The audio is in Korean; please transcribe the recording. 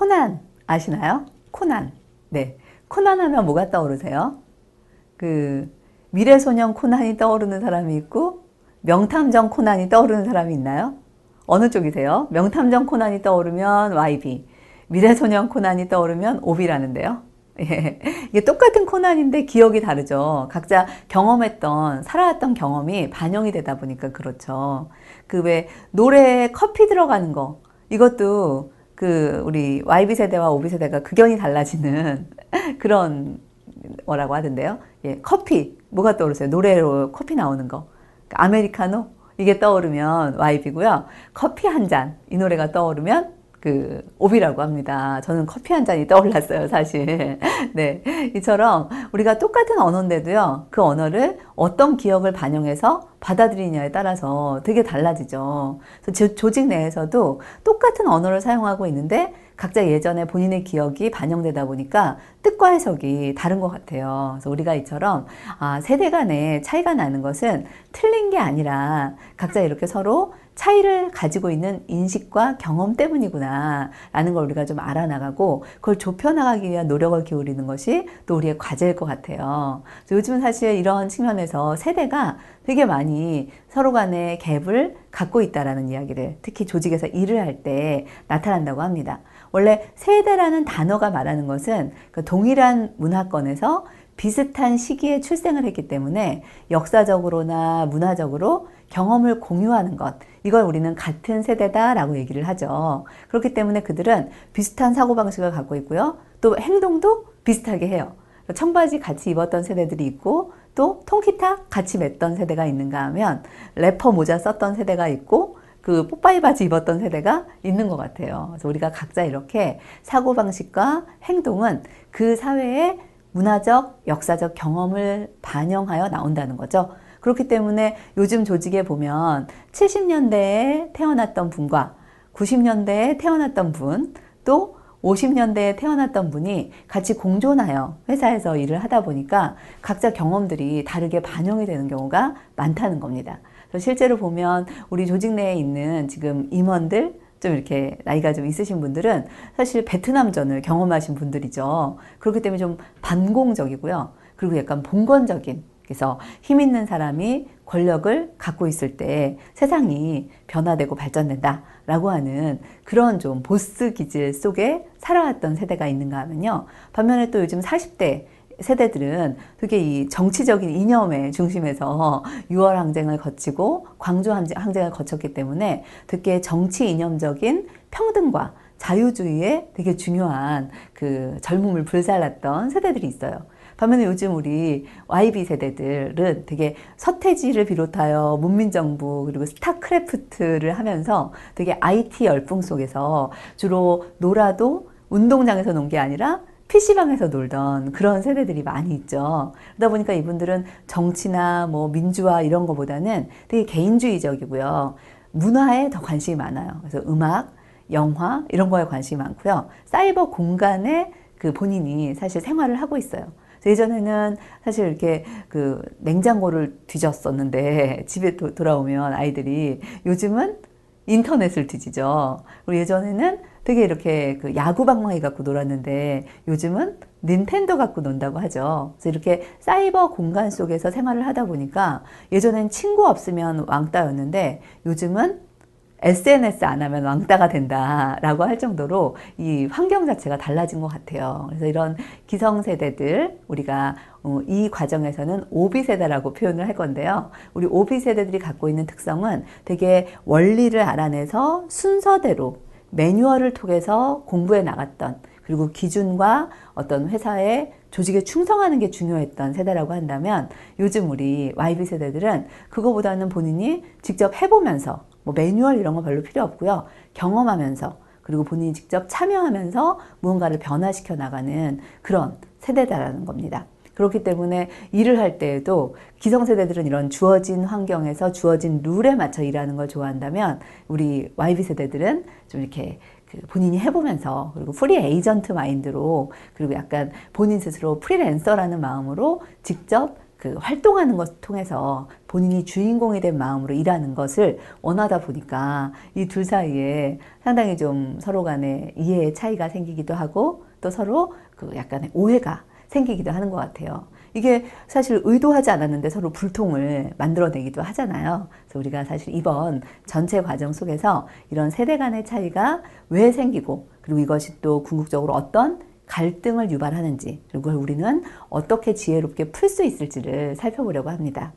코난 아시나요? 코난. 네. 코난 하면 뭐가 떠오르세요? 그 미래소년 코난이 떠오르는 사람이 있고 명탐정 코난이 떠오르는 사람이 있나요? 어느 쪽이세요? 명탐정 코난이 떠오르면 YB, 미래소년 코난이 떠오르면 OB라는데요. 예. 이게 똑같은 코난인데 기억이 다르죠. 각자 경험했던, 살아왔던 경험이 반영이 되다 보니까 그렇죠. 그 왜 노래에 커피 들어가는 거, 이것도 그 우리 YB 세대와 OB 세대가 극연히 달라지는 그런 뭐라고 하던데요. 예, 커피 뭐가 떠오르세요? 노래로 커피 나오는 거 그러니까 아메리카노 이게 떠오르면 YB고요. 커피 한 잔 이 노래가 떠오르면 그 오비라고 합니다. 저는 커피 한 잔이 떠올랐어요, 사실. 네, 이처럼 우리가 똑같은 언어인데도요, 그 언어를 어떤 기억을 반영해서 받아들이냐에 따라서 되게 달라지죠. 그래서 조직 내에서도 똑같은 언어를 사용하고 있는데 각자 예전에 본인의 기억이 반영되다 보니까 뜻과 해석이 다른 것 같아요. 그래서 우리가 이처럼 아, 세대 간의 차이가 나는 것은 틀린 게 아니라 각자 이렇게 서로 차이를 가지고 있는 인식과 경험 때문이구나 라는 걸 우리가 좀 알아나가고 그걸 좁혀나가기 위한 노력을 기울이는 것이 또 우리의 과제일 것 같아요. 요즘은 사실 이런 측면에서 통해서 세대가 되게 많이 서로 간의 갭을 갖고 있다라는 이야기를 특히 조직에서 일을 할 때 나타난다고 합니다. 원래 세대라는 단어가 말하는 것은 그 동일한 문화권에서 비슷한 시기에 출생을 했기 때문에 역사적으로나 문화적으로 경험을 공유하는 것 이걸 우리는 같은 세대다 라고 얘기를 하죠 그렇기 때문에 그들은 비슷한 사고방식을 갖고 있고요 또 행동도 비슷하게 해요 청바지 같이 입었던 세대들이 있고 또 통키타 같이 맸던 세대가 있는가 하면 래퍼 모자 썼던 세대가 있고 그 뽀빠이 바지 입었던 세대가 있는 것 같아요. 그래서 우리가 각자 이렇게 사고방식과 행동은 그 사회의 문화적, 역사적 경험을 반영하여 나온다는 거죠. 그렇기 때문에 요즘 조직에 보면 70년대에 태어났던 분과 90년대에 태어났던 분, 또 50년대에 태어났던 분이 같이 공존하여 회사에서 일을 하다 보니까 각자 경험들이 다르게 반영이 되는 경우가 많다는 겁니다. 그래서 실제로 보면 우리 조직 내에 있는 지금 임원들 좀 이렇게 나이가 좀 있으신 분들은 사실 베트남전을 경험하신 분들이죠. 그렇기 때문에 좀 반공적이고요. 그리고 약간 봉건적인 그래서 힘 있는 사람이 권력을 갖고 있을 때 세상이 변화되고 발전된다라고 하는 그런 좀 보스 기질 속에 살아왔던 세대가 있는가 하면요. 반면에 또 요즘 40대 세대들은 되게 이 정치적인 이념의 중심에서 6월 항쟁을 거치고 광주 항쟁을 거쳤기 때문에 되게 정치 이념적인 평등과 자유주의에 되게 중요한 그 젊음을 불살랐던 세대들이 있어요. 반면에 요즘 우리 YB 세대들은 되게 서태지를 비롯하여 문민정부 그리고 스타크래프트를 하면서 되게 IT 열풍 속에서 주로 놀아도 운동장에서 논 게 아니라 PC방에서 놀던 그런 세대들이 많이 있죠. 그러다 보니까 이분들은 정치나 뭐 민주화 이런 거보다는 되게 개인주의적이고요. 문화에 더 관심이 많아요. 그래서 음악, 영화 이런 거에 관심이 많고요. 사이버 공간에 그 본인이 사실 생활을 하고 있어요. 예전에는 사실 이렇게 그 냉장고를 뒤졌었는데 집에 도, 돌아오면 아이들이 요즘은 인터넷을 뒤지죠. 그리고 예전에는 되게 이렇게 그 야구 방망이 갖고 놀았는데 요즘은 닌텐도 갖고 논다고 하죠. 그래서 이렇게 사이버 공간 속에서 생활을 하다 보니까 예전엔 친구 없으면 왕따였는데 요즘은 SNS 안 하면 왕따가 된다라고 할 정도로 이 환경 자체가 달라진 것 같아요. 그래서 이런 기성세대들 우리가 어, 이 과정에서는 오비세대라고 표현을 할 건데요. 우리 오비세대들이 갖고 있는 특성은 되게 원리를 알아내서 순서대로 매뉴얼을 통해서 공부해 나갔던 그리고 기준과 어떤 회사의 조직에 충성하는 게 중요했던 세대라고 한다면 요즘 우리 YB 세대들은 그거보다는 본인이 직접 해보면서 뭐 매뉴얼 이런 거 별로 필요 없고요. 경험하면서 그리고 본인이 직접 참여하면서 무언가를 변화시켜 나가는 그런 세대다라는 겁니다. 그렇기 때문에 일을 할 때에도 기성세대들은 이런 주어진 환경에서 주어진 룰에 맞춰 일하는 걸 좋아한다면 우리 YB세대들은 좀 이렇게 그 본인이 해보면서 그리고 프리 에이전트 마인드로 그리고 약간 본인 스스로 프리랜서라는 마음으로 직접 그 활동하는 것을 통해서 본인이 주인공이 된 마음으로 일하는 것을 원하다 보니까 이 둘 사이에 상당히 좀 서로 간에 이해의 차이가 생기기도 하고 또 서로 그 약간의 오해가 생기기도 하는 것 같아요. 이게 사실 의도하지 않았는데 서로 불통을 만들어내기도 하잖아요. 그래서 우리가 사실 이번 전체 과정 속에서 이런 세대 간의 차이가 왜 생기고 그리고 이것이 또 궁극적으로 어떤 갈등을 유발하는지 그리고 우리는 어떻게 지혜롭게 풀 수 있을지를 살펴보려고 합니다.